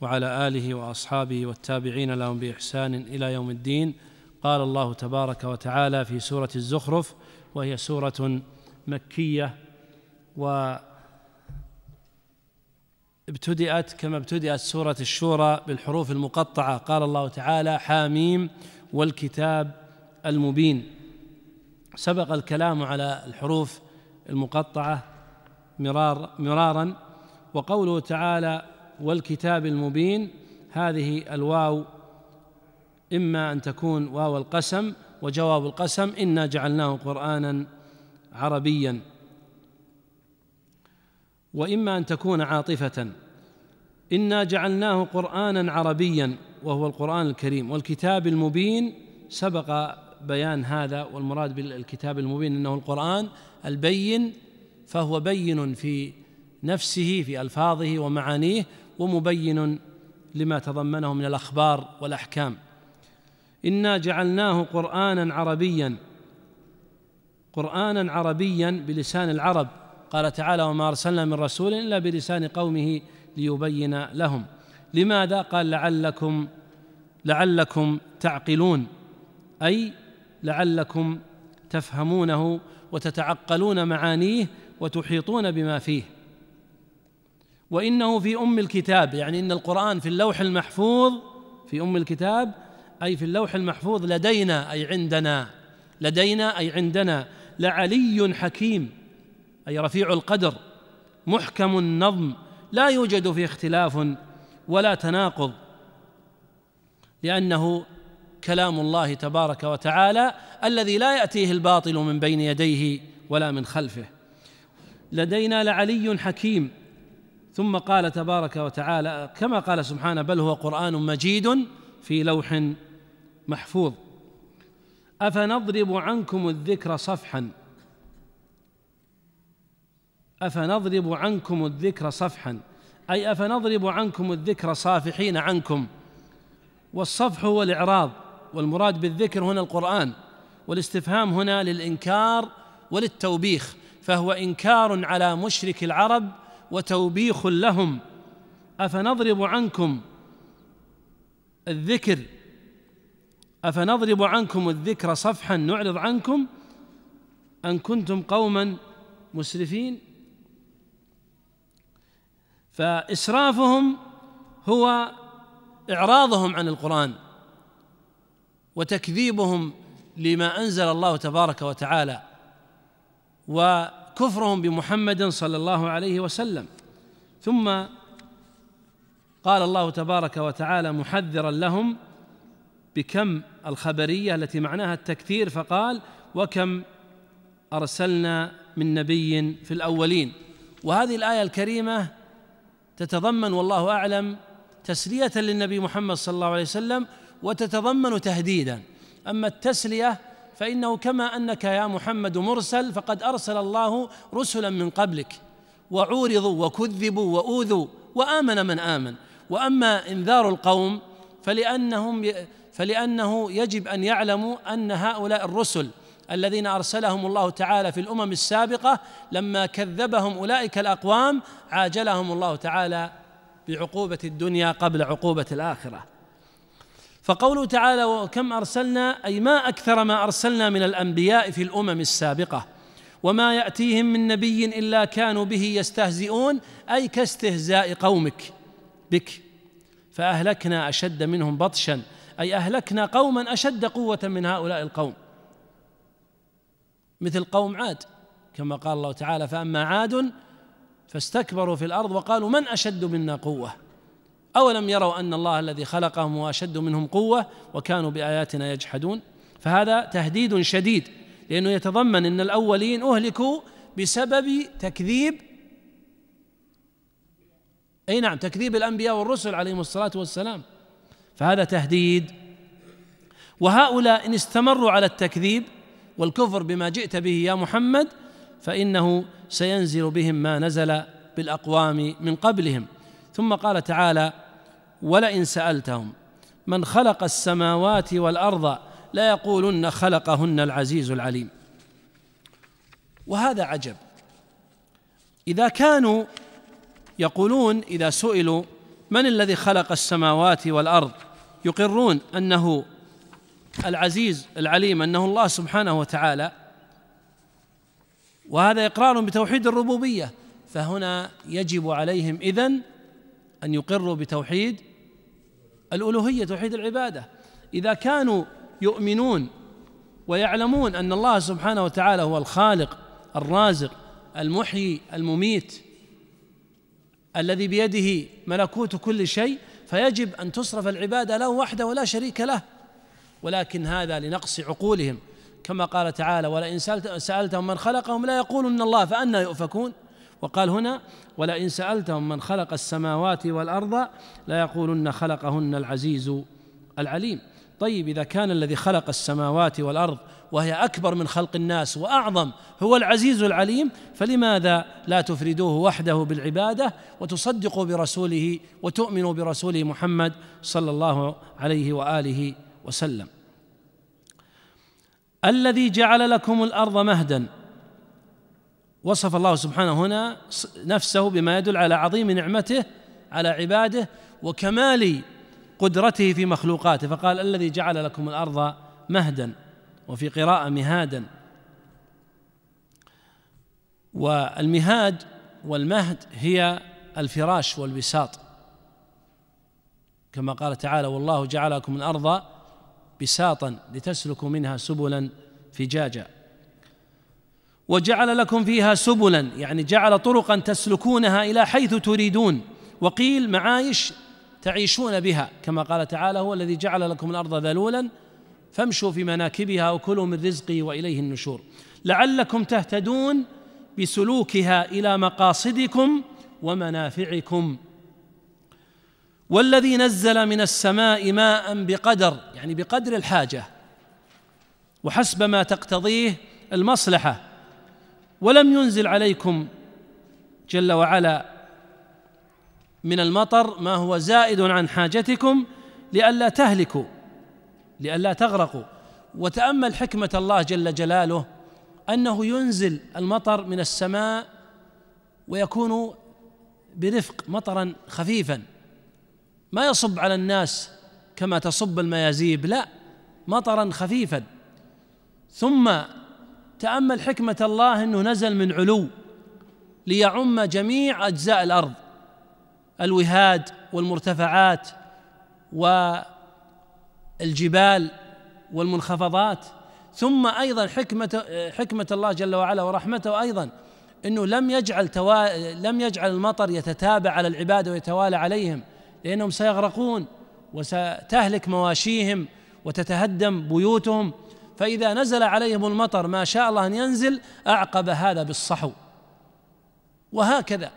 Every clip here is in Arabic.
وعلى آله وأصحابه والتابعين لهم بإحسان إلى يوم الدين قال الله تبارك وتعالى في سورة الزخرف وهي سورة مكية و ابتدأت كما ابتدأت سورة الشورى بالحروف المقطعة قال الله تعالى حاميم والكتاب المبين سبق الكلام على الحروف المقطعة مرار مرارا وقوله تعالى والكتاب المبين هذه الواو إما أن تكون واو القسم وجواب القسم إنا جعلناه قرآنا عربيا وإما أن تكون عاطفة إنا جعلناه قرآنا عربيا وهو القرآن الكريم والكتاب المبين سبق بيان هذا والمراد بالكتاب المبين أنه القرآن البين فهو بين في نفسه في ألفاظه ومعانيه ومبين لما تضمنه من الاخبار والاحكام انا جعلناه قرانا عربيا قرانا عربيا بلسان العرب قال تعالى وما ارسلنا من رسول الا بلسان قومه ليبين لهم لماذا قال لعلكم لعلكم تعقلون اي لعلكم تفهمونه وتتعقلون معانيه وتحيطون بما فيه وانه في ام الكتاب يعني ان القران في اللوح المحفوظ في ام الكتاب اي في اللوح المحفوظ لدينا اي عندنا لدينا اي عندنا لعلي حكيم اي رفيع القدر محكم النظم لا يوجد فيه اختلاف ولا تناقض لانه كلام الله تبارك وتعالى الذي لا ياتيه الباطل من بين يديه ولا من خلفه لدينا لعلي حكيم ثم قال تبارك وتعالى كما قال سبحانه بل هو قرآن مجيد في لوح محفوظ أفنضرب عنكم الذكر صفحا أفنضرب عنكم الذكر صفحا أي أفنضرب عنكم الذكر صافحين عنكم والصفح هو الإعراض والمراد بالذكر هنا القرآن والاستفهام هنا للإنكار وللتوبيخ فهو إنكار على مشرك العرب وتوبيخ لهم افنضرب عنكم الذكر افنضرب عنكم الذكر صفحا نعرض عنكم ان كنتم قوما مسرفين فاسرافهم هو اعراضهم عن القران وتكذيبهم لما انزل الله تبارك وتعالى و كفرهم بمحمد صلى الله عليه وسلم ثم قال الله تبارك وتعالى محذرا لهم بكم الخبريه التي معناها التكثير فقال وكم ارسلنا من نبي في الاولين وهذه الايه الكريمه تتضمن والله اعلم تسليه للنبي محمد صلى الله عليه وسلم وتتضمن تهديدا اما التسليه فإنه كما أنك يا محمد مرسل فقد أرسل الله رسلا من قبلك وعورضوا وكذبوا وأوذوا وآمن من آمن وأما إنذار القوم فلأنهم فلأنه يجب أن يعلموا أن هؤلاء الرسل الذين أرسلهم الله تعالى في الأمم السابقة لما كذبهم أولئك الأقوام عاجلهم الله تعالى بعقوبة الدنيا قبل عقوبة الآخرة فقوله تعالى وكم ارسلنا اي ما اكثر ما ارسلنا من الانبياء في الامم السابقه وما ياتيهم من نبي الا كانوا به يستهزئون اي كاستهزاء قومك بك فاهلكنا اشد منهم بطشا اي اهلكنا قوما اشد قوه من هؤلاء القوم مثل قوم عاد كما قال الله تعالى فاما عاد فاستكبروا في الارض وقالوا من اشد منا قوه أولم يروا أن الله الذي خلقهم هو أشد منهم قوة وكانوا بآياتنا يجحدون فهذا تهديد شديد لأنه يتضمن أن الأولين أهلكوا بسبب تكذيب أي نعم تكذيب الأنبياء والرسل عليهم الصلاة والسلام فهذا تهديد وهؤلاء إن استمروا على التكذيب والكفر بما جئت به يا محمد فإنه سينزل بهم ما نزل بالأقوام من قبلهم ثم قال تعالى ولئن سألتهم من خلق السماوات والأرض لا يقولن خلقهن العزيز العليم وهذا عجب إذا كانوا يقولون إذا سئلوا من الذي خلق السماوات والأرض يقرون أنه العزيز العليم أنه الله سبحانه وتعالى وهذا إقرار بتوحيد الربوبية فهنا يجب عليهم إذن أن يقروا بتوحيد الألوهية توحيد العبادة إذا كانوا يؤمنون ويعلمون أن الله سبحانه وتعالى هو الخالق الرازق المحيي المميت الذي بيده ملكوت كل شيء فيجب أن تصرف العبادة له وحده ولا شريك له ولكن هذا لنقص عقولهم كما قال تعالى ولئن سألتهم من خلقهم لا يقولون الله فأنا يؤفكون وقال هنا ولئن سألتهم من خلق السماوات والأرض ليقولن خلقهن العزيز العليم طيب إذا كان الذي خلق السماوات والأرض وهي أكبر من خلق الناس وأعظم هو العزيز العليم فلماذا لا تفردوه وحده بالعبادة وتصدقوا برسوله وتؤمنوا برسوله محمد صلى الله عليه وآله وسلم الذي جعل لكم الأرض مهدا وصف الله سبحانه هنا نفسه بما يدل على عظيم نعمته على عباده وكمال قدرته في مخلوقاته فقال الذي جعل لكم الارض مهدا وفي قراءه مهادا والمهاد والمهد هي الفراش والبساط كما قال تعالى والله جعلكم الارض بساطا لتسلكوا منها سبلا فجاجا وجعل لكم فيها سبلا يعني جعل طرقا تسلكونها الى حيث تريدون وقيل معايش تعيشون بها كما قال تعالى هو الذي جعل لكم الارض ذلولا فامشوا في مناكبها وكلوا من رزقه واليه النشور لعلكم تهتدون بسلوكها الى مقاصدكم ومنافعكم والذي نزل من السماء ماء بقدر يعني بقدر الحاجه وحسب ما تقتضيه المصلحه ولم ينزل عليكم جل وعلا من المطر ما هو زائد عن حاجتكم لئلا تهلكوا لئلا تغرقوا وتامل حكمه الله جل جلاله انه ينزل المطر من السماء ويكون برفق مطرا خفيفا ما يصب على الناس كما تصب الميازيب لا مطرا خفيفا ثم تأمل حكمة الله أنه نزل من علو ليعم جميع أجزاء الأرض الوهاد والمرتفعات والجبال والمنخفضات ثم أيضا حكمة حكمة الله جل وعلا ورحمته أيضا أنه لم يجعل توا لم يجعل المطر يتتابع على العباد ويتوالى عليهم لأنهم سيغرقون وستهلك مواشيهم وتتهدم بيوتهم فإذا نزل عليهم المطر ما شاء الله أن ينزل أعقب هذا بالصحو وهكذا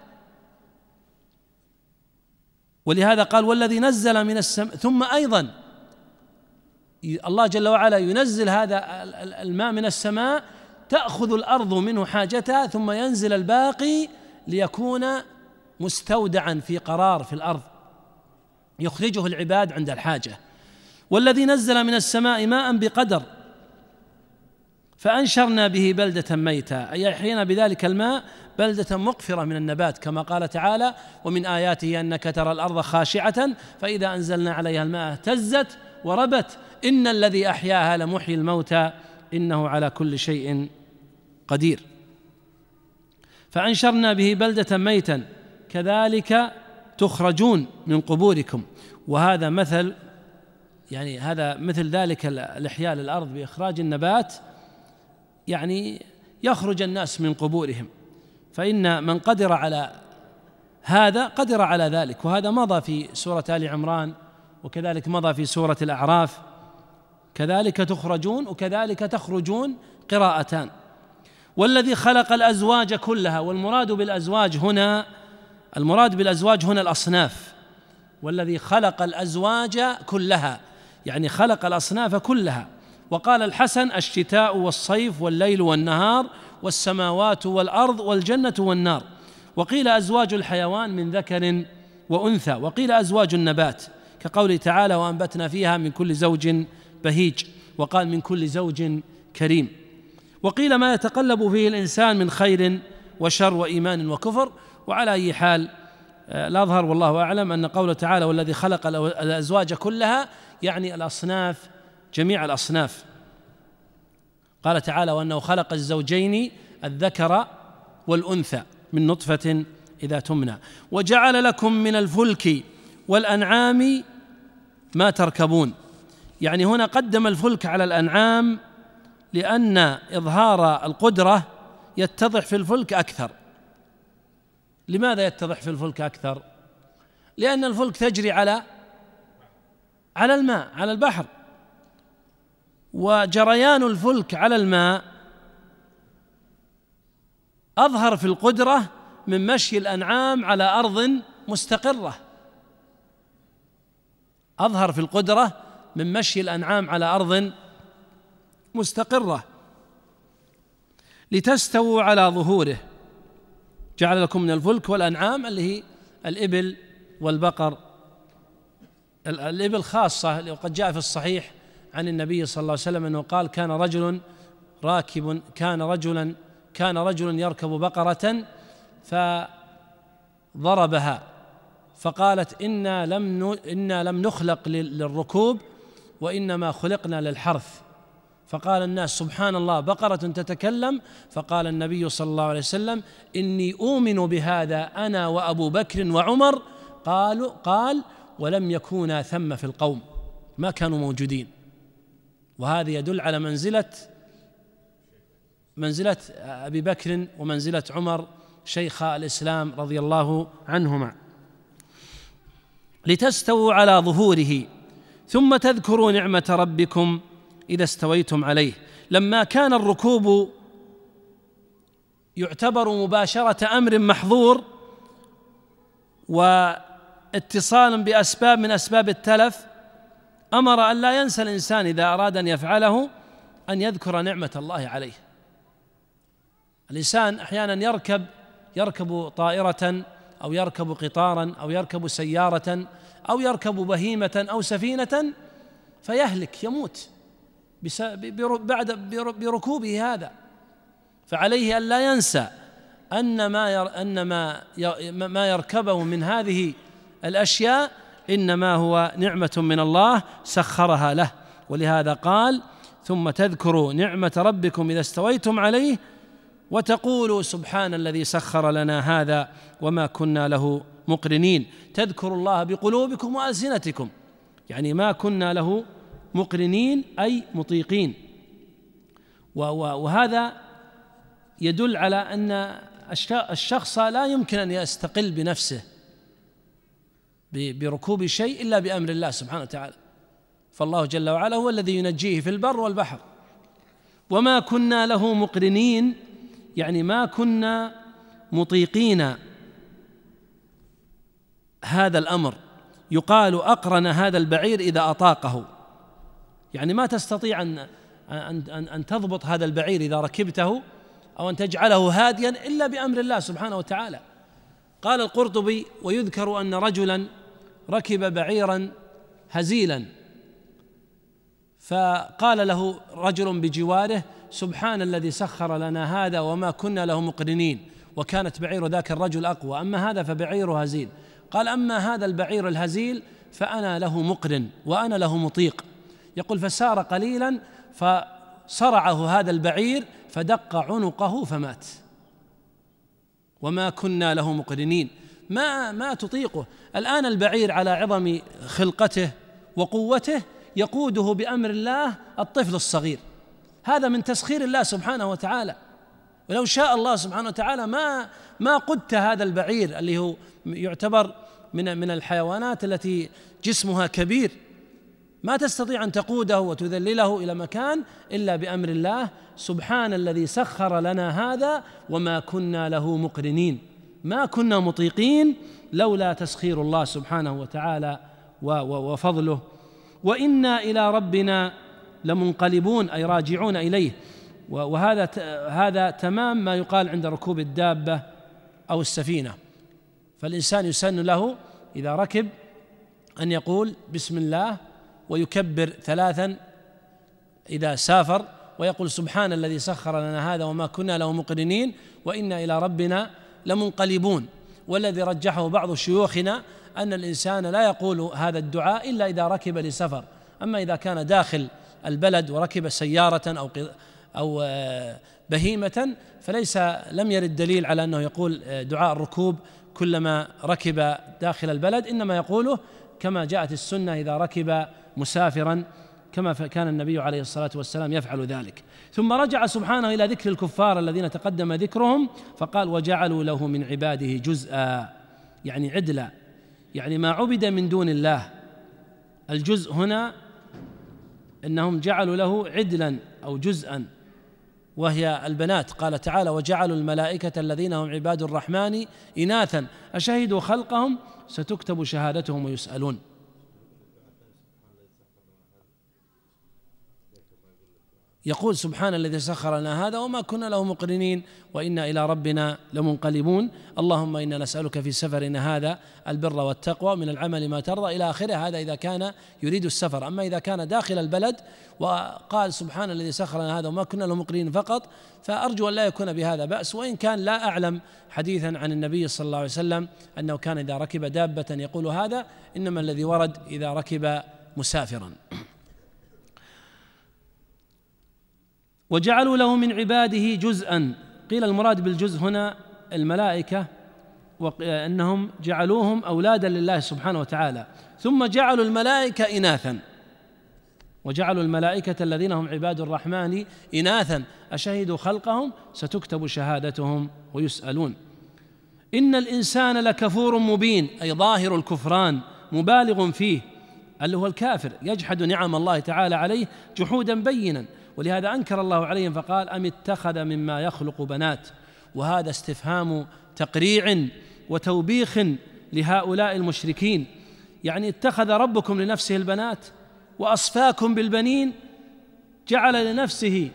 ولهذا قال والذي نزل من السماء ثم أيضا الله جل وعلا ينزل هذا الماء من السماء تأخذ الأرض منه حاجتها ثم ينزل الباقي ليكون مستودعا في قرار في الأرض يخرجه العباد عند الحاجة والذي نزل من السماء ماء بقدر فأنشرنا به بلدة ميتة أي أحيينا بذلك الماء بلدة مقفرة من النبات كما قال تعالى ومن آياته أنك ترى الأرض خاشعة فإذا أنزلنا عليها الماء اهتزت وربت إن الذي أحياها لمحيي الموتى إنه على كل شيء قدير فأنشرنا به بلدة ميتا كذلك تخرجون من قبوركم وهذا مثل يعني هذا مثل ذلك الإحياء للأرض بإخراج النبات يعني يخرج الناس من قبورهم فإن من قدر على هذا قدر على ذلك وهذا مضى في سورة آل عمران وكذلك مضى في سورة الأعراف كذلك تخرجون وكذلك تخرجون قراءتان والذي خلق الأزواج كلها والمراد بالأزواج هنا المراد بالأزواج هنا الأصناف والذي خلق الأزواج كلها يعني خلق الأصناف كلها وقال الحسن الشتاء والصيف والليل والنهار والسماوات والأرض والجنة والنار وقيل أزواج الحيوان من ذكر وأنثى وقيل أزواج النبات كقوله تعالى وأنبتنا فيها من كل زوج بهيج وقال من كل زوج كريم وقيل ما يتقلب فيه الإنسان من خير وشر وإيمان وكفر وعلى أي حال آه، الأظهر والله أعلم أن قوله تعالى والذي خلق الأزواج كلها يعني الأصناف جميع الأصناف قال تعالى وأنه خلق الزوجين الذكر والأنثى من نطفة إذا تمنى وجعل لكم من الفلك والأنعام ما تركبون يعني هنا قدم الفلك على الأنعام لأن إظهار القدرة يتضح في الفلك أكثر لماذا يتضح في الفلك أكثر؟ لأن الفلك تجري على على الماء على البحر وجريان الفلك على الماء اظهر في القدره من مشي الانعام على ارض مستقره اظهر في القدره من مشي الانعام على ارض مستقره لتستووا على ظهوره جعل لكم من الفلك والانعام اللي هي الابل والبقر الابل خاصه وقد جاء في الصحيح عن النبي صلى الله عليه وسلم انه قال كان رجل راكب كان رجلا كان رجل يركب بقرة فضربها فقالت إنا لم إنا لم نخلق للركوب وإنما خلقنا للحرث فقال الناس سبحان الله بقرة تتكلم فقال النبي صلى الله عليه وسلم إني أؤمن بهذا أنا وأبو بكر وعمر قالوا قال ولم يكونا ثم في القوم ما كانوا موجودين وهذا يدل على منزلة منزلة أبي بكر ومنزلة عمر شيخ الإسلام رضي الله عنهما لتستووا على ظهوره ثم تذكروا نعمة ربكم إذا استويتم عليه لما كان الركوب يعتبر مباشرة أمر محظور واتصالا بأسباب من أسباب التلف امر ان لا ينسى الانسان اذا اراد ان يفعله ان يذكر نعمه الله عليه الانسان احيانا يركب يركب طائره او يركب قطارا او يركب سياره او يركب بهيمه او سفينه فيهلك يموت بعد بركوبه هذا فعليه ان لا ينسى ان ما ان ما ما يركبه من هذه الاشياء انما هو نعمه من الله سخرها له ولهذا قال ثم تذكروا نعمه ربكم اذا استويتم عليه وتقولوا سبحان الذي سخر لنا هذا وما كنا له مقرنين تذكروا الله بقلوبكم والسنتكم يعني ما كنا له مقرنين اي مطيقين وهذا يدل على ان الشخص لا يمكن ان يستقل بنفسه بركوب شيء إلا بأمر الله سبحانه وتعالى فالله جل وعلا هو الذي ينجيه في البر والبحر وما كنا له مقرنين يعني ما كنا مطيقين هذا الامر يقال اقرن هذا البعير اذا اطاقه يعني ما تستطيع ان ان ان, أن تضبط هذا البعير اذا ركبته او ان تجعله هاديا الا بامر الله سبحانه وتعالى قال القرطبي ويذكر ان رجلا ركب بعيرا هزيلا فقال له رجل بجواره سبحان الذي سخر لنا هذا وما كنا له مقرنين وكانت بعير ذاك الرجل اقوى اما هذا فبعيره هزيل قال اما هذا البعير الهزيل فانا له مقرن وانا له مطيق يقول فسار قليلا فصرعه هذا البعير فدق عنقه فمات وما كنا له مقرنين ما ما تطيقه الآن البعير على عظم خلقته وقوته يقوده بأمر الله الطفل الصغير هذا من تسخير الله سبحانه وتعالى ولو شاء الله سبحانه وتعالى ما ما قدت هذا البعير اللي هو يعتبر من من الحيوانات التي جسمها كبير ما تستطيع ان تقوده وتذلله الى مكان الا بامر الله سبحان الذي سخر لنا هذا وما كنا له مقرنين ما كنا مطيقين لولا تسخير الله سبحانه وتعالى وفضله وإنا إلى ربنا لمنقلبون أي راجعون إليه وهذا هذا تمام ما يقال عند ركوب الدابة أو السفينة فالإنسان يسن له إذا ركب أن يقول بسم الله ويكبر ثلاثا إذا سافر ويقول سبحان الذي سخر لنا هذا وما كنا له مقرنين وإنا إلى ربنا لمنقلبون والذي رجحه بعض شيوخنا أن الإنسان لا يقول هذا الدعاء إلا إذا ركب لسفر أما إذا كان داخل البلد وركب سيارة أو أو آه، بهيمة فليس لم يرد دليل على أنه يقول آه، دعاء الركوب كلما ركب داخل البلد إنما يقوله كما جاءت السنة إذا ركب مسافرا كما كان النبي عليه الصلاه والسلام يفعل ذلك ثم رجع سبحانه الى ذكر الكفار الذين تقدم ذكرهم فقال وجعلوا له من عباده جزءا يعني عدلا يعني ما عبد من دون الله الجزء هنا انهم جعلوا له عدلا او جزءا وهي البنات قال تعالى وجعلوا الملائكه الذين هم عباد الرحمن اناثا اشهدوا خلقهم ستكتب شهادتهم ويسالون يقول سبحان الذي سخر لنا هذا وما كنا له مقرنين وانا الى ربنا لمنقلبون اللهم انا نسالك في سفرنا هذا البر والتقوى من العمل ما ترضى الى اخره هذا اذا كان يريد السفر اما اذا كان داخل البلد وقال سبحان الذي سخر لنا هذا وما كنا له مقرنين فقط فارجو ان لا يكون بهذا باس وان كان لا اعلم حديثا عن النبي صلى الله عليه وسلم انه كان اذا ركب دابه يقول هذا انما الذي ورد اذا ركب مسافرا وجعلوا له من عباده جزءا قيل المراد بالجزء هنا الملائكة أنهم جعلوهم أولادا لله سبحانه وتعالى ثم جعلوا الملائكة إناثا وجعلوا الملائكة الذين هم عباد الرحمن إناثا أشهدوا خلقهم ستكتب شهادتهم ويسألون إن الإنسان لكفور مبين أي ظاهر الكفران مبالغ فيه اللي هو الكافر يجحد نعم الله تعالى عليه جحودا بينا ولهذا أنكر الله عليهم فقال أم اتخذ مما يخلق بنات وهذا استفهام تقريع وتوبيخ لهؤلاء المشركين يعني اتخذ ربكم لنفسه البنات واصفاكم بالبنين جعل لنفسه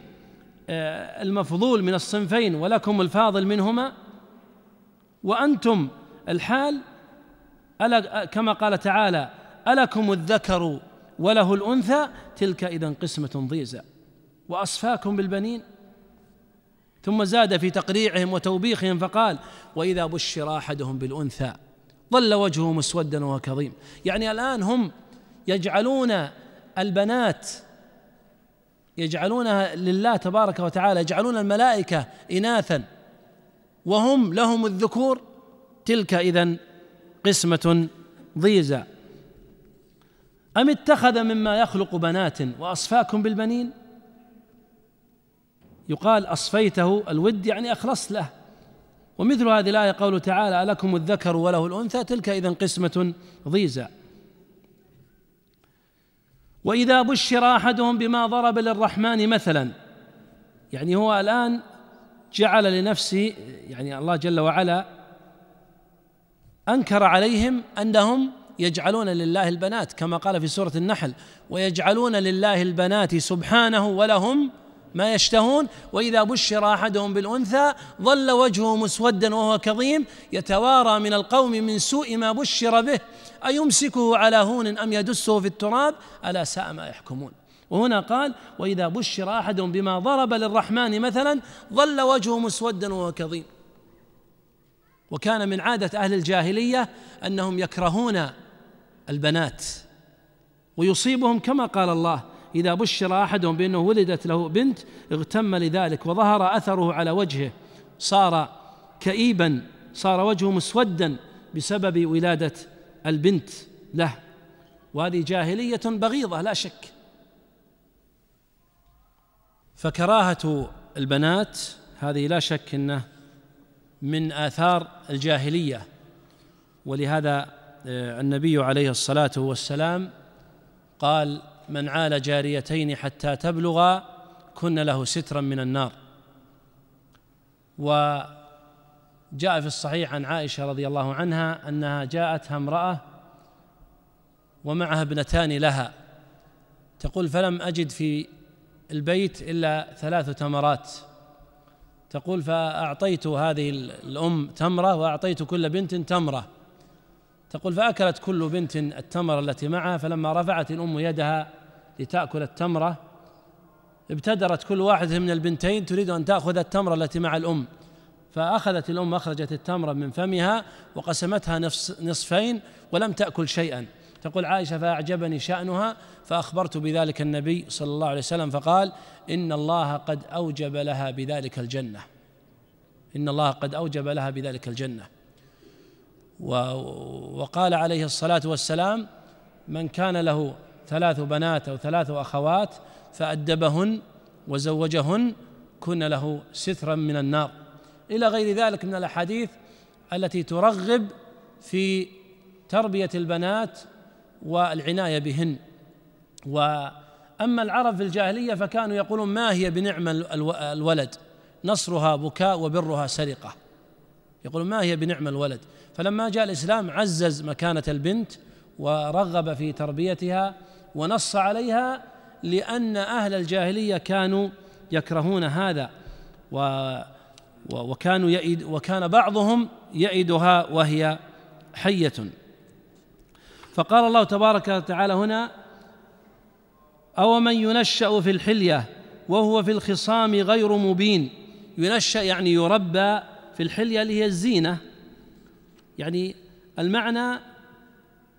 آه، المفضول من الصنفين ولكم الفاضل منهما وانتم الحال ألا كما قال تعالى الكم الذكر وله الانثى تلك اذا قسمه ضيزى واصفاكم بالبنين ثم زاد في تقريعهم وتوبيخهم فقال واذا بشر احدهم بالانثى ظل وجهه مسودا وهو كظيم يعني الان هم يجعلون البنات يجعلونها لله تبارك وتعالى يجعلون الملائكه اناثا وهم لهم الذكور تلك اذا قسمه ضيزى أم اتخذ مما يخلق بنات وأصفاكم بالبنين يقال أصفيته الود يعني أخلصت له ومثل هذه الآية قوله تعالى ألكم الذكر وله الأنثى تلك إذا قسمة ضيزى وإذا بشر أحدهم بما ضرب للرحمن مثلا يعني هو الآن جعل لنفسه يعني الله جل وعلا أنكر عليهم أنهم يجعلون لله البنات كما قال في سورة النحل ويجعلون لله البنات سبحانه ولهم ما يشتهون واذا بشر احدهم بالانثى ظل وجهه مسودا وهو كظيم يتوارى من القوم من سوء ما بشر به ايمسكه على هون ام يدسه في التراب الا ساء ما يحكمون وهنا قال واذا بشر احدهم بما ضرب للرحمن مثلا ظل وجهه مسودا وهو كظيم وكان من عاده اهل الجاهليه انهم يكرهون البنات ويصيبهم كما قال الله إذا بشر أحدهم بأنه ولدت له بنت اغتم لذلك وظهر أثره على وجهه صار كئيبا صار وجهه مسودا بسبب ولادة البنت له وهذه جاهلية بغيضة لا شك فكراهة البنات هذه لا شك انه من آثار الجاهلية ولهذا آه، النبي عليه الصلاة والسلام قال من عال جاريتين حتى تبلغا كن له سترا من النار وجاء في الصحيح عن عائشه رضي الله عنها انها جاءتها امراه ومعها ابنتان لها تقول فلم اجد في البيت الا ثلاث تمرات تقول فاعطيت هذه الام تمره واعطيت كل بنت تمره تقول فأكلت كل بنت التمرة التي معها فلما رفعت الأم يدها لتأكل التمرة ابتدرت كل واحدة من البنتين تريد أن تأخذ التمرة التي مع الأم فأخذت الأم أخرجت التمرة من فمها وقسمتها نصفين ولم تأكل شيئا تقول عائشة فأعجبني شأنها فأخبرت بذلك النبي صلى الله عليه وسلم فقال إن الله قد أوجب لها بذلك الجنة إن الله قد أوجب لها بذلك الجنة وقال عليه الصلاة والسلام من كان له ثلاث بنات أو ثلاث أخوات فأدبهن وزوجهن كن له سترا من النار إلى غير ذلك من الأحاديث التي ترغب في تربية البنات والعناية بهن وأما العرب في الجاهلية فكانوا يقولون ما هي بنعم الولد نصرها بكاء وبرها سرقة يقولون ما هي بنعم الولد فلما جاء الإسلام عزز مكانة البنت ورغب في تربيتها ونص عليها لأن أهل الجاهلية كانوا يكرهون هذا و وكانوا يئد وكان بعضهم يئدها وهي حية فقال الله تبارك وتعالى هنا أو من ينشأ في الحلية وهو في الخصام غير مبين ينشأ يعني يربى في الحلية اللي هي الزينة يعني المعنى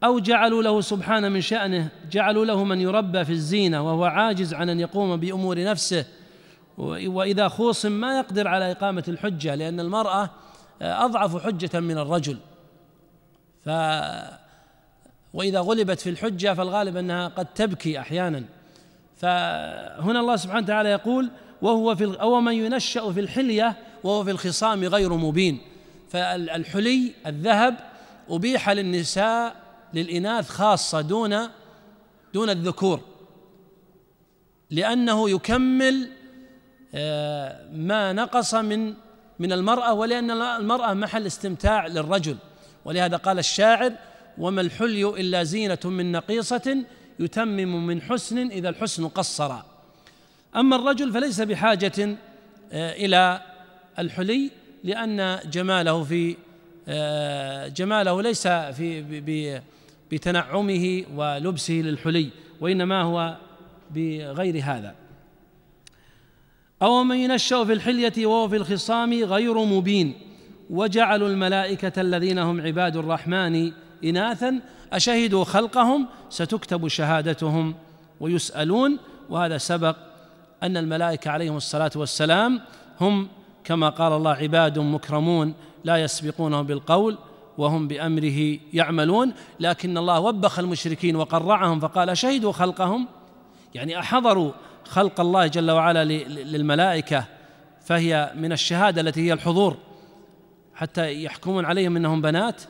أو جعلوا له سبحانه من شأنه جعلوا له من يربى في الزينة وهو عاجز عن أن يقوم بأمور نفسه وإذا خوصم ما يقدر على إقامة الحجة لأن المرأة أضعف حجة من الرجل ف وإذا غلبت في الحجة فالغالب أنها قد تبكي أحيانا فهنا الله سبحانه وتعالى يقول وهو في أو من ينشأ في الحلية وهو في الخصام غير مبين فالحلي الذهب أبيح للنساء للإناث خاصة دون دون الذكور لأنه يكمل آه، ما نقص من من المرأة ولأن المرأة محل استمتاع للرجل ولهذا قال الشاعر وما الحلي إلا زينة من نقيصة يتمم من حسن إذا الحسن قصر أما الرجل فليس بحاجة آه، إلى الحلي لأن جماله في آه، جماله ليس في بتنعمه ولبسه للحلي وإنما هو بغير هذا أو من ينشأ في الحلية وهو في الخصام غير مبين وجعلوا الملائكة الذين هم عباد الرحمن إناثا أشهدوا خلقهم ستكتب شهادتهم ويسألون وهذا سبق أن الملائكة عليهم الصلاة والسلام هم كما قال الله عباد مكرمون لا يسبقونه بالقول وهم بأمره يعملون لكن الله وبخ المشركين وقرعهم فقال شهدوا خلقهم يعني أحضروا خلق الله جل وعلا للملائكة فهي من الشهادة التي هي الحضور حتى يحكمون عليهم أنهم بنات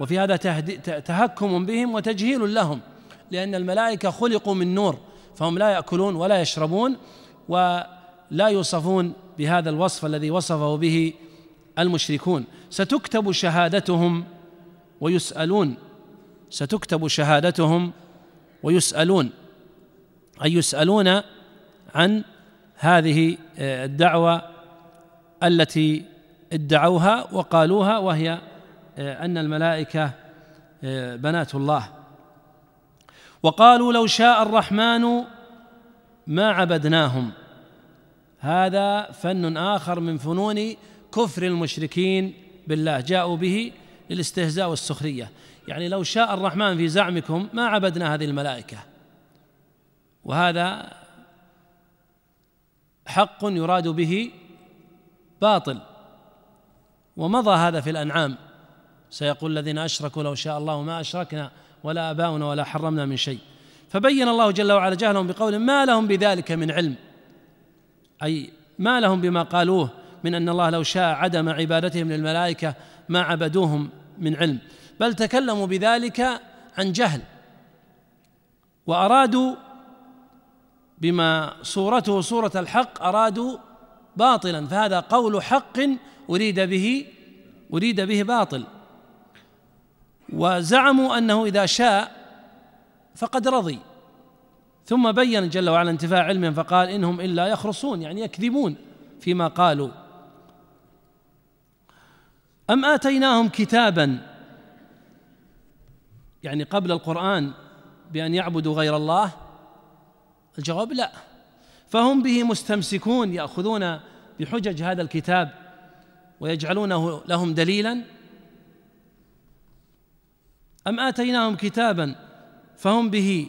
وفي هذا تهكم بهم وتجهيل لهم لأن الملائكة خلقوا من نور فهم لا يأكلون ولا يشربون ولا يوصفون بهذا الوصف الذي وصفه به المشركون ستكتب شهادتهم ويسألون ستكتب شهادتهم ويسألون أي يسألون عن هذه آه، الدعوة التي ادعوها وقالوها وهي آه، أن الملائكة آه، بنات الله وقالوا لو شاء الرحمن ما عبدناهم هذا فن آخر من فنون كفر المشركين بالله جاءوا به للاستهزاء والسخرية يعني لو شاء الرحمن في زعمكم ما عبدنا هذه الملائكة وهذا حق يراد به باطل ومضى هذا في الأنعام سيقول الذين أشركوا لو شاء الله ما أشركنا ولا آباؤنا ولا حرمنا من شيء فبين الله جل وعلا جهلهم بقول ما لهم بذلك من علم أي ما لهم بما قالوه من أن الله لو شاء عدم عبادتهم للملائكة ما عبدوهم من علم بل تكلموا بذلك عن جهل وأرادوا بما صورته صورة الحق أرادوا باطلا فهذا قول حق أريد به أريد به باطل وزعموا أنه إذا شاء فقد رضي ثم بين جل وعلا انتفاع علمهم فقال انهم الا يخرصون يعني يكذبون فيما قالوا ام اتيناهم كتابا يعني قبل القران بان يعبدوا غير الله الجواب لا فهم به مستمسكون ياخذون بحجج هذا الكتاب ويجعلونه لهم دليلا ام اتيناهم كتابا فهم به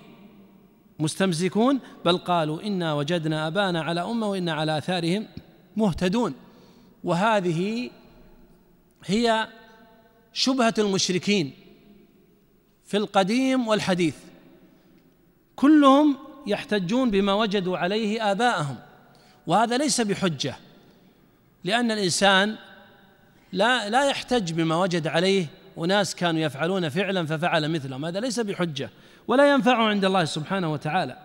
مستمسكون بل قالوا انا وجدنا ابانا على امه وانا على اثارهم مهتدون وهذه هي شبهه المشركين في القديم والحديث كلهم يحتجون بما وجدوا عليه اباءهم وهذا ليس بحجه لان الانسان لا لا يحتج بما وجد عليه اناس كانوا يفعلون فعلا ففعل مثلهم هذا ليس بحجه ولا ينفع عند الله سبحانه وتعالى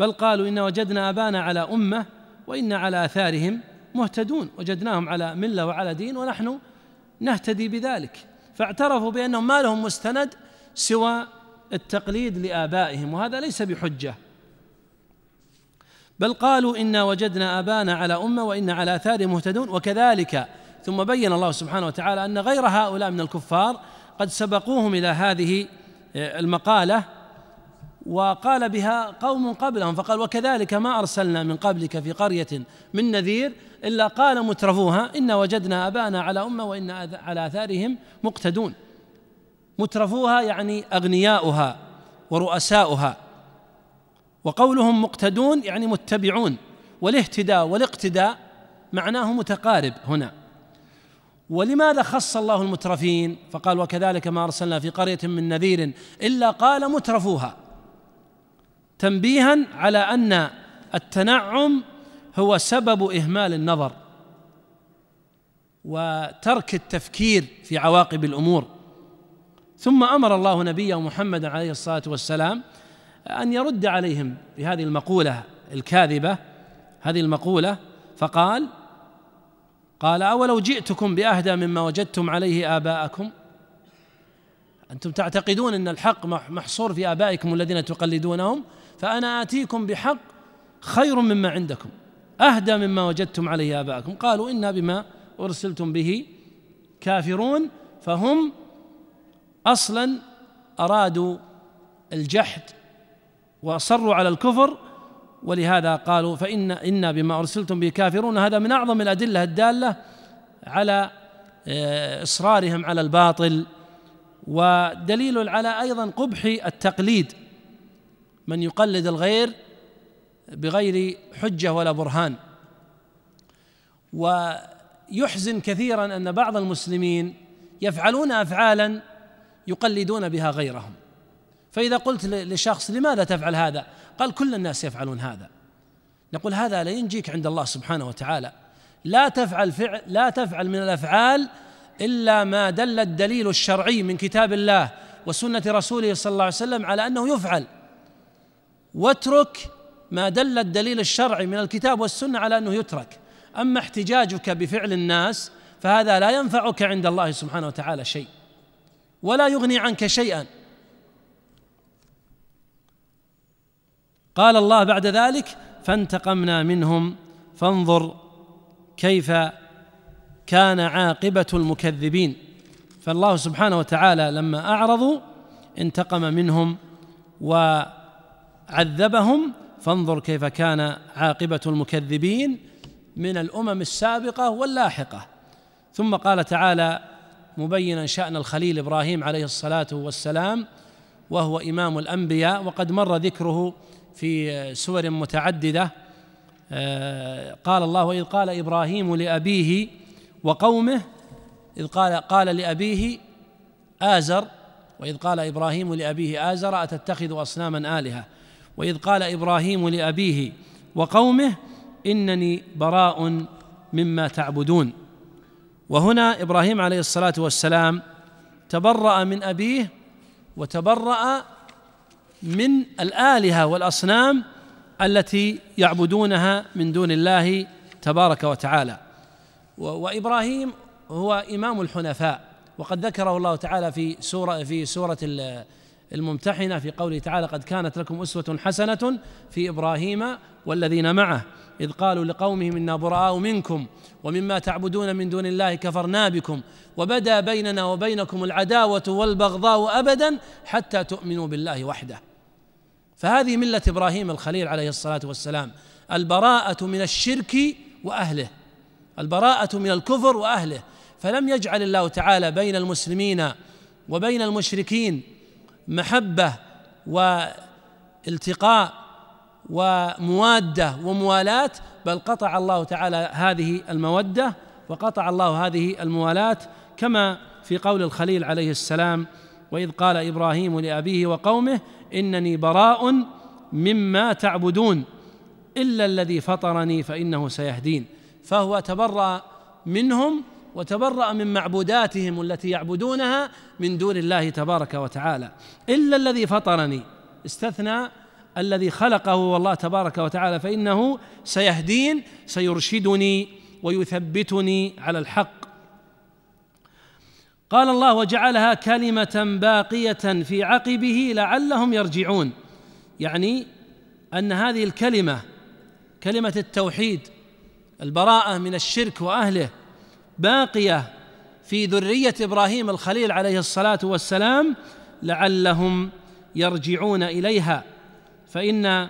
بل قالوا إن وجدنا آبانا على أمة وإنا على آثارهم مهتدون وجدناهم على ملة وعلى دين ونحن نهتدي بذلك فاعترفوا بأنهم ما لهم مستند سوى التقليد لآبائهم وهذا ليس بحجة بل قالوا إنا وجدنا آبانا على أمة وإنا على آثارهم مهتدون وكذلك ثم بين الله سبحانه وتعالى أن غير هؤلاء من الكفار قد سبقوهم إلى هذه المقالة وقال بها قوم قبلهم فقال وكذلك ما أرسلنا من قبلك في قرية من نذير إلا قال مترفوها إن وجدنا أبانا على أمة وإن على آثارهم مقتدون مترفوها يعني أغنياؤها ورؤساؤها وقولهم مقتدون يعني متبعون والاهتداء والاقتداء معناه متقارب هنا ولماذا خص الله المترفين فقال وكذلك ما ارسلنا في قريه من نذير الا قال مترفوها تنبيها على ان التنعم هو سبب اهمال النظر وترك التفكير في عواقب الامور ثم امر الله نبيه محمد عليه الصلاه والسلام ان يرد عليهم بهذه المقوله الكاذبه هذه المقوله فقال قال أولو جئتكم بأهدى مما وجدتم عليه آباءكم أنتم تعتقدون أن الحق محصور في آبائكم الذين تقلدونهم فأنا آتيكم بحق خير مما عندكم أهدى مما وجدتم عليه آباءكم قالوا إنا بما أرسلتم به كافرون فهم أصلا أرادوا الجحد وأصروا على الكفر ولهذا قالوا فإن إنا بما أرسلتم به كافرون هذا من أعظم الأدلة الدالة على آه، إصرارهم على الباطل ودليل على أيضا قبح التقليد من يقلد الغير بغير حجة ولا برهان ويحزن كثيرا أن بعض المسلمين يفعلون أفعالا يقلدون بها غيرهم فإذا قلت لشخص لماذا تفعل هذا قال كل الناس يفعلون هذا نقول هذا لا ينجيك عند الله سبحانه وتعالى لا تفعل فعل لا تفعل من الافعال الا ما دل الدليل الشرعي من كتاب الله وسنه رسوله صلى الله عليه وسلم على انه يفعل واترك ما دل الدليل الشرعي من الكتاب والسنه على انه يترك اما احتجاجك بفعل الناس فهذا لا ينفعك عند الله سبحانه وتعالى شيء ولا يغني عنك شيئا قال الله بعد ذلك فانتقمنا منهم فانظر كيف كان عاقبة المكذبين فالله سبحانه وتعالى لما أعرضوا انتقم منهم وعذبهم فانظر كيف كان عاقبة المكذبين من الأمم السابقة واللاحقة ثم قال تعالى مبينا شأن الخليل إبراهيم عليه الصلاة والسلام وهو إمام الأنبياء وقد مر ذكره في آه، سور متعدده آه، قال الله اذ قال ابراهيم لابيه وقومه اذ قال قال لابيه ازر واذ قال ابراهيم لابيه ازر اتتخذ اصناما الهه واذ قال ابراهيم لابيه وقومه انني براء مما تعبدون وهنا ابراهيم عليه الصلاه والسلام تبرأ من ابيه وتبرأ من الآلهة والأصنام التي يعبدونها من دون الله تبارك وتعالى وإبراهيم هو إمام الحنفاء وقد ذكره الله تعالى في سورة في سورة الممتحنة في قوله تعالى قد كانت لكم أسوة حسنة في إبراهيم والذين معه إذ قالوا لقومهم إنا براء منكم ومما تعبدون من دون الله كفرنا بكم وبدا بيننا وبينكم العداوة والبغضاء أبدا حتى تؤمنوا بالله وحده فهذه مله ابراهيم الخليل عليه الصلاه والسلام البراءه من الشرك واهله البراءه من الكفر واهله فلم يجعل الله تعالى بين المسلمين وبين المشركين محبه والتقاء ومواده وموالاه بل قطع الله تعالى هذه الموده وقطع الله هذه الموالاه كما في قول الخليل عليه السلام واذ قال ابراهيم لابيه وقومه انني براء مما تعبدون الا الذي فطرني فانه سيهدين فهو تبرأ منهم وتبرأ من معبوداتهم التي يعبدونها من دون الله تبارك وتعالى إلا الذي فطرني استثنى الذي خلقه والله الله تبارك وتعالى فإنه سيهدين سيرشدني ويثبتني على الحق قال الله وجعلها كلمة باقية في عقبه لعلهم يرجعون يعني أن هذه الكلمة كلمة التوحيد البراءة من الشرك وأهله باقية في ذرية إبراهيم الخليل عليه الصلاة والسلام لعلهم يرجعون إليها فإن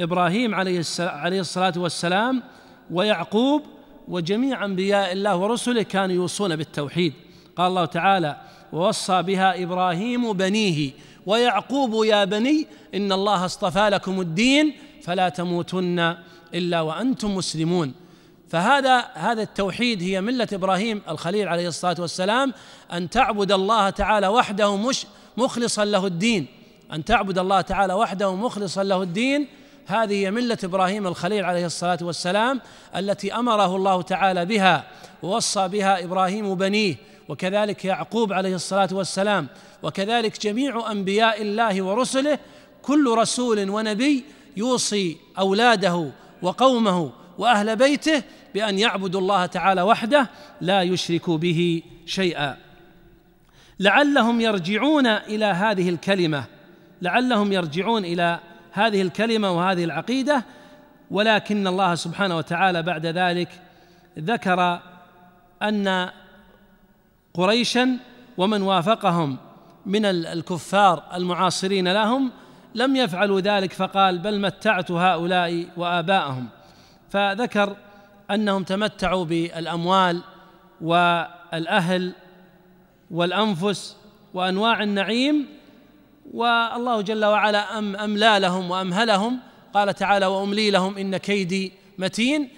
ابراهيم عليه عليه الصلاه والسلام ويعقوب وجميع انبياء الله ورسله كانوا يوصون بالتوحيد قال الله تعالى ووصى بها ابراهيم بنيه ويعقوب يا بني ان الله اصطفى لكم الدين فلا تموتن الا وانتم مسلمون فهذا هذا التوحيد هي مله ابراهيم الخليل عليه الصلاه والسلام ان تعبد الله تعالى وحده مش مخلصا له الدين ان تعبد الله تعالى وحده مخلصا له الدين هذه هي مله ابراهيم الخليل عليه الصلاه والسلام التي امره الله تعالى بها ووصى بها ابراهيم بنيه وكذلك يعقوب عليه الصلاه والسلام وكذلك جميع انبياء الله ورسله كل رسول ونبي يوصي اولاده وقومه واهل بيته بان يعبدوا الله تعالى وحده لا يشركوا به شيئا لعلهم يرجعون الى هذه الكلمه لعلهم يرجعون الى هذه الكلمه وهذه العقيده ولكن الله سبحانه وتعالى بعد ذلك ذكر ان قريشا ومن وافقهم من الكفار المعاصرين لهم لم يفعلوا ذلك فقال بل متعت هؤلاء واباءهم فذكر انهم تمتعوا بالاموال والاهل والانفس وانواع النعيم والله جل وعلا أم املى لهم وامهلهم قال تعالى واملي لهم ان كيدي متين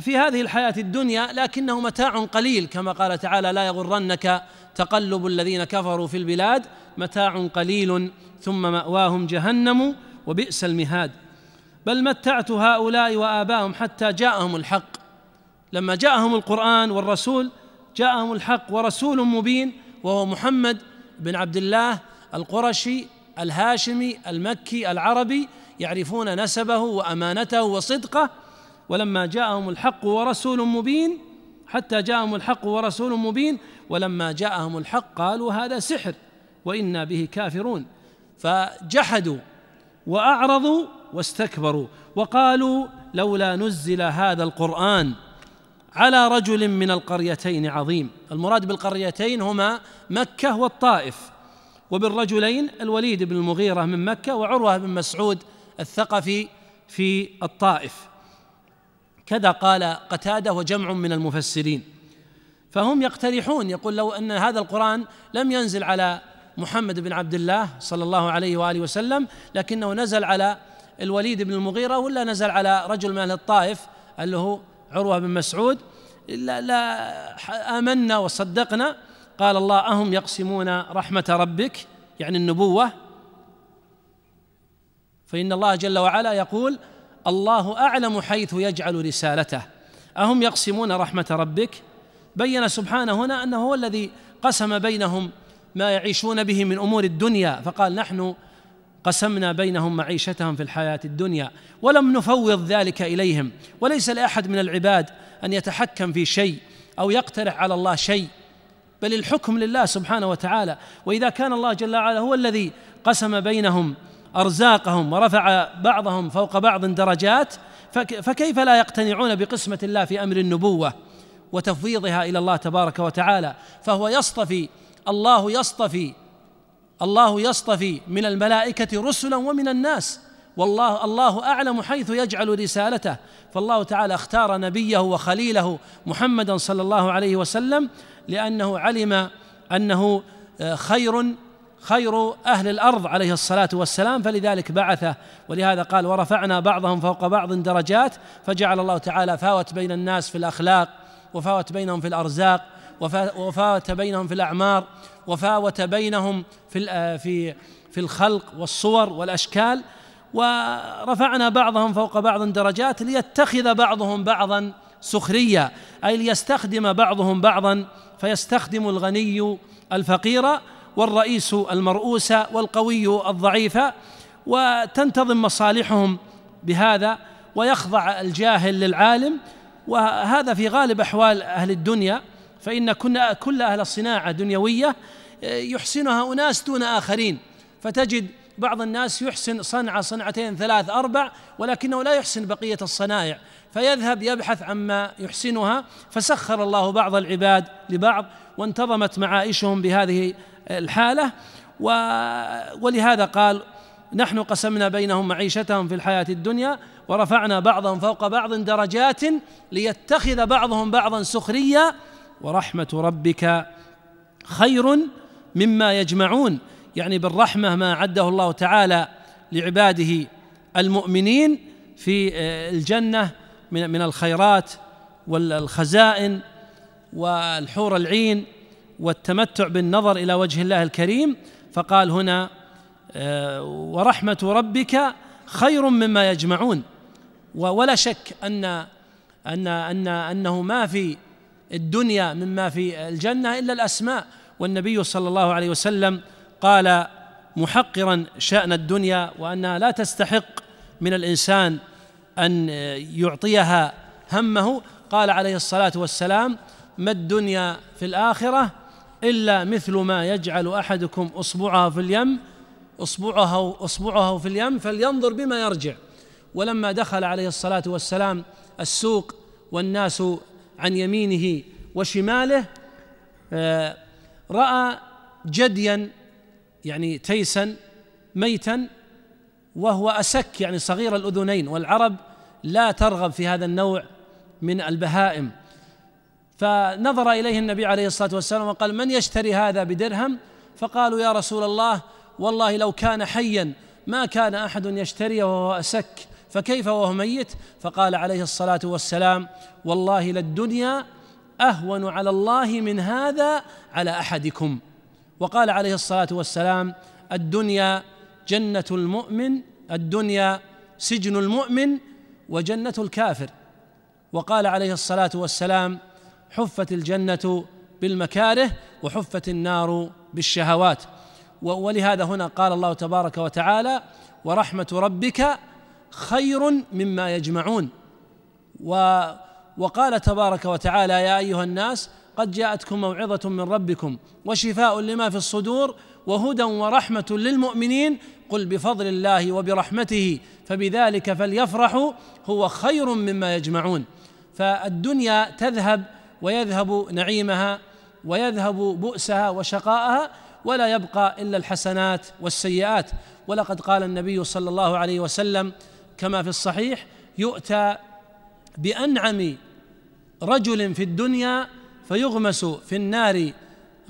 في هذه الحياة الدنيا لكنه متاع قليل كما قال تعالى لا يغرنك تقلب الذين كفروا في البلاد متاع قليل ثم مأواهم جهنم وبئس المهاد بل متعت هؤلاء وآباهم حتى جاءهم الحق لما جاءهم القرآن والرسول جاءهم الحق ورسول مبين وهو محمد بن عبد الله القرشي الهاشمي المكي العربي يعرفون نسبه وأمانته وصدقه ولما جاءهم الحق ورسول مبين حتى جاءهم الحق ورسول مبين ولما جاءهم الحق قالوا هذا سحر وإنا به كافرون فجحدوا وأعرضوا واستكبروا وقالوا لولا نزل هذا القرآن على رجل من القريتين عظيم المراد بالقريتين هما مكة والطائف وبالرجلين الوليد بن المغيرة من مكة وعروة بن مسعود الثقفي في الطائف كذا قال قتاده وجمع من المفسرين فهم يقترحون يقول لو ان هذا القران لم ينزل على محمد بن عبد الله صلى الله عليه واله وسلم لكنه نزل على الوليد بن المغيره ولا نزل على رجل من اهل الطائف اللي هو عروه بن مسعود الا لا امنا وصدقنا قال الله اهم يقسمون رحمه ربك يعني النبوه فان الله جل وعلا يقول الله اعلم حيث يجعل رسالته اهم يقسمون رحمه ربك بين سبحانه هنا انه هو الذي قسم بينهم ما يعيشون به من امور الدنيا فقال نحن قسمنا بينهم معيشتهم في الحياه الدنيا ولم نفوض ذلك اليهم وليس لاحد من العباد ان يتحكم في شيء او يقترح على الله شيء بل الحكم لله سبحانه وتعالى واذا كان الله جل وعلا هو الذي قسم بينهم ارزاقهم ورفع بعضهم فوق بعض درجات فكيف لا يقتنعون بقسمه الله في امر النبوه وتفويضها الى الله تبارك وتعالى فهو يصطفي الله يصطفي الله يصطفي من الملائكه رسلا ومن الناس والله الله اعلم حيث يجعل رسالته فالله تعالى اختار نبيه وخليله محمدا صلى الله عليه وسلم لانه علم انه آه، خير خير أهل الأرض عليه الصلاة والسلام فلذلك بعثه ولهذا قال ورفعنا بعضهم فوق بعض درجات فجعل الله تعالى فاوت بين الناس في الأخلاق وفاوت بينهم في الأرزاق وفاوت بينهم في الأعمار وفاوت بينهم في آه، في في الخلق والصور والأشكال ورفعنا بعضهم فوق بعض درجات ليتخذ بعضهم بعضا سخريا أي ليستخدم بعضهم بعضا فيستخدم الغني الفقير والرئيس المرؤوس والقوي الضعيف وتنتظم مصالحهم بهذا ويخضع الجاهل للعالم وهذا في غالب احوال اهل الدنيا فان كنا كل اهل الصناعه دنيويه آه، يحسنها اناس دون اخرين فتجد بعض الناس يحسن صنعه صنعتين ثلاث اربع ولكنه لا يحسن بقيه الصنائع فيذهب يبحث عما يحسنها فسخر الله بعض العباد لبعض وانتظمت معائشهم بهذه الحالة ولهذا قال نحن قسمنا بينهم معيشتهم في الحياة الدنيا ورفعنا بعضهم فوق بعض درجات ليتخذ بعضهم بعضا سخريا ورحمة ربك خير مما يجمعون يعني بالرحمة ما عده الله تعالى لعباده المؤمنين في آه، الجنة من من الخيرات والخزائن والحور العين والتمتع بالنظر الى وجه الله الكريم فقال هنا آه، ورحمه ربك خير مما يجمعون ولا شك ان ان ان انه ما في الدنيا مما في الجنه الا الاسماء والنبي صلى الله عليه وسلم قال محقرا شان الدنيا وانها لا تستحق من الانسان ان يعطيها همه قال عليه الصلاه والسلام ما الدنيا في الاخره إلا مثل ما يجعل أحدكم أصبعها في اليم أصبعه أصبعه في اليم فلينظر بما يرجع ولما دخل عليه الصلاة والسلام السوق والناس عن يمينه وشماله آه، رأى جديا يعني تيسا ميتا وهو أسك يعني صغير الأذنين والعرب لا ترغب في هذا النوع من البهائم فنظر اليه النبي عليه الصلاه والسلام وقال من يشتري هذا بدرهم فقالوا يا رسول الله والله لو كان حيا ما كان احد يشتريه وهو اسك فكيف وهو ميت فقال عليه الصلاه والسلام والله للدنيا اهون على الله من هذا على احدكم وقال عليه الصلاه والسلام الدنيا جنه المؤمن الدنيا سجن المؤمن وجنه الكافر وقال عليه الصلاه والسلام حفت الجنه بالمكاره وحفت النار بالشهوات ولهذا هنا قال الله تبارك وتعالى ورحمه ربك خير مما يجمعون و وقال تبارك وتعالى يا ايها الناس قد جاءتكم موعظه من ربكم وشفاء لما في الصدور وهدى ورحمه للمؤمنين قل بفضل الله وبرحمته فبذلك فليفرحوا هو خير مما يجمعون فالدنيا تذهب ويذهب نعيمها ويذهب بؤسها وشقاءها ولا يبقى الا الحسنات والسيئات ولقد قال النبي صلى الله عليه وسلم كما في الصحيح يؤتى بانعم رجل في الدنيا فيغمس في النار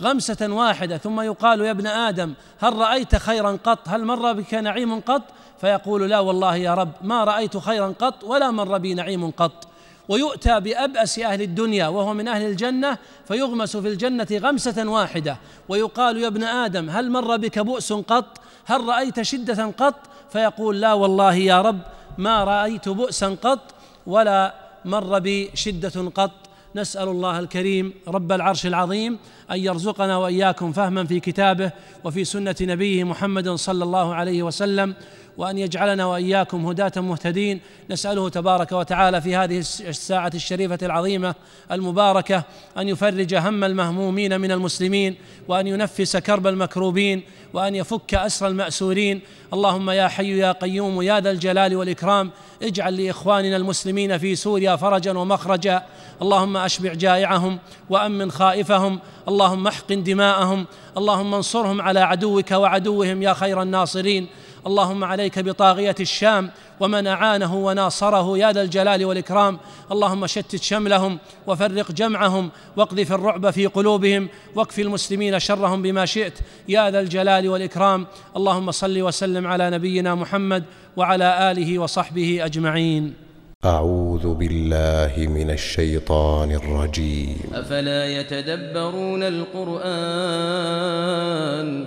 غمسة واحدة ثم يقال يا ابن آدم هل رأيت خيرا قط هل مر بك نعيم قط فيقول لا والله يا رب ما رأيت خيرا قط ولا مر بي نعيم قط ويؤتى بأبأس أهل الدنيا وهو من أهل الجنة فيغمس في الجنة غمسة واحدة ويقال يا ابن آدم هل مر بك بؤس قط هل رأيت شدة قط فيقول لا والله يا رب ما رأيت بؤسا قط ولا مر بي شدة قط نسأل الله الكريم رب العرش العظيم أن يرزقنا وإياكم فهما في كتابه وفي سنة نبيه محمد صلى الله عليه وسلم وأن يجعلنا وإياكم هداة مهتدين نسأله تبارك وتعالى في هذه الساعة الشريفة العظيمة المباركة أن يفرج هم المهمومين من المسلمين وأن ينفس كرب المكروبين وأن يفك أسر المأسورين اللهم يا حي يا قيوم يا ذا الجلال والإكرام اجعل لإخواننا المسلمين في سوريا فرجا ومخرجا اللهم أشبع جائعهم وأمن خائفهم اللهم احقن دماءهم اللهم انصرهم على عدوك وعدوهم يا خير الناصرين اللهم عليك بطاغية الشام ومن أعانه وناصره يا ذا الجلال والإكرام اللهم شتت شملهم وفرق جمعهم واقذف الرعب في قلوبهم واكف المسلمين شرهم بما شئت يا ذا الجلال والإكرام اللهم صل وسلم على نبينا محمد وعلى آله وصحبه أجمعين أعوذ بالله من الشيطان الرجيم أفلا يتدبرون القرآن